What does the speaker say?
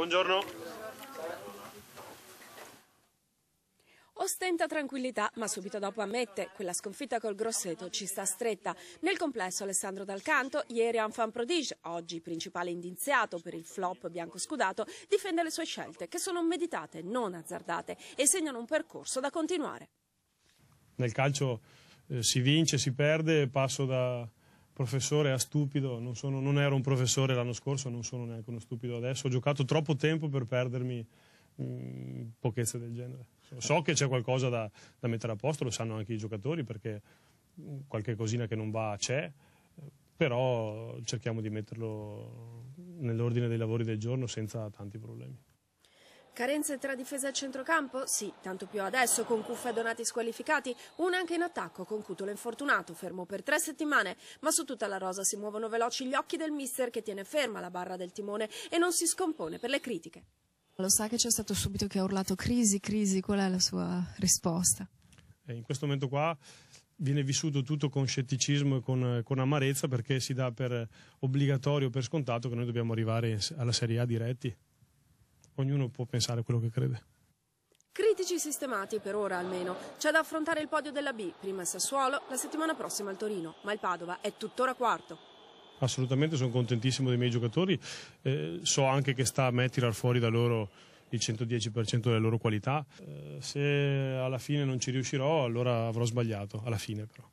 Buongiorno. Ostenta tranquillità, ma subito dopo ammette quella sconfitta col Grosseto ci sta stretta. Nel complesso Alessandro Dalcanto, ieri Anfan prodige, oggi principale indiziato per il flop bianco scudato, difende le sue scelte che sono meditate, non azzardate e segnano un percorso da continuare. Nel calcio eh, si vince, si perde, passo da, professore a stupido, non, sono, non, ero un professore l'anno scorso, non sono neanche uno stupido adesso, ho giocato troppo tempo per perdermi mh, mm, pochezze del genere. So che c'è qualcosa da, da, mettere a posto, lo sanno anche i giocatori perché mm, qualche cosina che non va c'è, però cerchiamo di metterlo nell'ordine dei lavori del giorno senza tanti problemi. Carenze tra difesa e centrocampo? Sì, tanto più adesso con Cuffa e Donati squalificati, una anche in attacco con Cutolo infortunato, fermo per tre settimane, ma su tutta la rosa si muovono veloci gli occhi del mister che tiene ferma la barra del timone e non si scompone per le critiche. Lo sa che c'è stato subito che ha urlato crisi, crisi, qual è la sua risposta? Eh, in questo momento qua viene vissuto tutto con scetticismo e con, eh, con, amarezza perché si dà per eh, obbligatorio, per scontato che noi dobbiamo arrivare alla Serie A diretti ognuno può pensare quello che crede. Critici sistemati per ora almeno. C'è da affrontare il podio della B, prima il Sassuolo, la settimana prossima il Torino, ma il Padova è tuttora quarto. Assolutamente sono contentissimo dei miei giocatori, eh, so anche che sta a me tirar fuori da loro il 110% delle loro qualità. Eh, se alla fine non ci riuscirò allora avrò sbagliato, alla fine però.